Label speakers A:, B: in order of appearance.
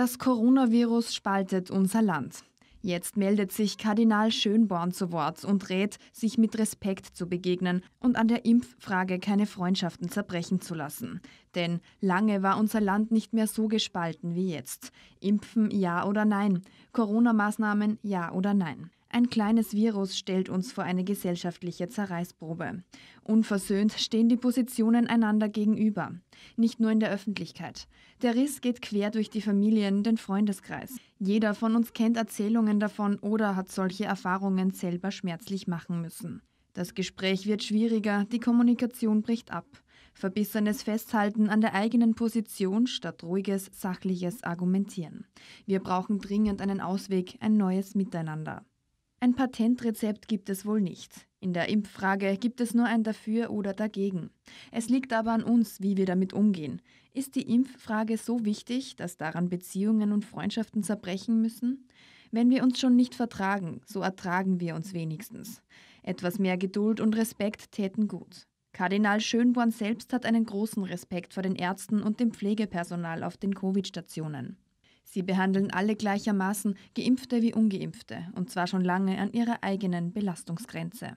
A: Das Coronavirus spaltet unser Land. Jetzt meldet sich Kardinal Schönborn zu Wort und rät, sich mit Respekt zu begegnen und an der Impffrage keine Freundschaften zerbrechen zu lassen. Denn lange war unser Land nicht mehr so gespalten wie jetzt. Impfen ja oder nein, Corona-Maßnahmen ja oder nein. Ein kleines Virus stellt uns vor eine gesellschaftliche Zerreißprobe. Unversöhnt stehen die Positionen einander gegenüber. Nicht nur in der Öffentlichkeit. Der Riss geht quer durch die Familien, den Freundeskreis. Jeder von uns kennt Erzählungen davon oder hat solche Erfahrungen selber schmerzlich machen müssen. Das Gespräch wird schwieriger, die Kommunikation bricht ab. Verbissenes Festhalten an der eigenen Position statt ruhiges, sachliches Argumentieren. Wir brauchen dringend einen Ausweg, ein neues Miteinander. Ein Patentrezept gibt es wohl nicht. In der Impffrage gibt es nur ein dafür oder dagegen. Es liegt aber an uns, wie wir damit umgehen. Ist die Impffrage so wichtig, dass daran Beziehungen und Freundschaften zerbrechen müssen? Wenn wir uns schon nicht vertragen, so ertragen wir uns wenigstens. Etwas mehr Geduld und Respekt täten gut. Kardinal Schönborn selbst hat einen großen Respekt vor den Ärzten und dem Pflegepersonal auf den Covid-Stationen. Sie behandeln alle gleichermaßen, geimpfte wie ungeimpfte, und zwar schon lange an ihrer eigenen Belastungsgrenze.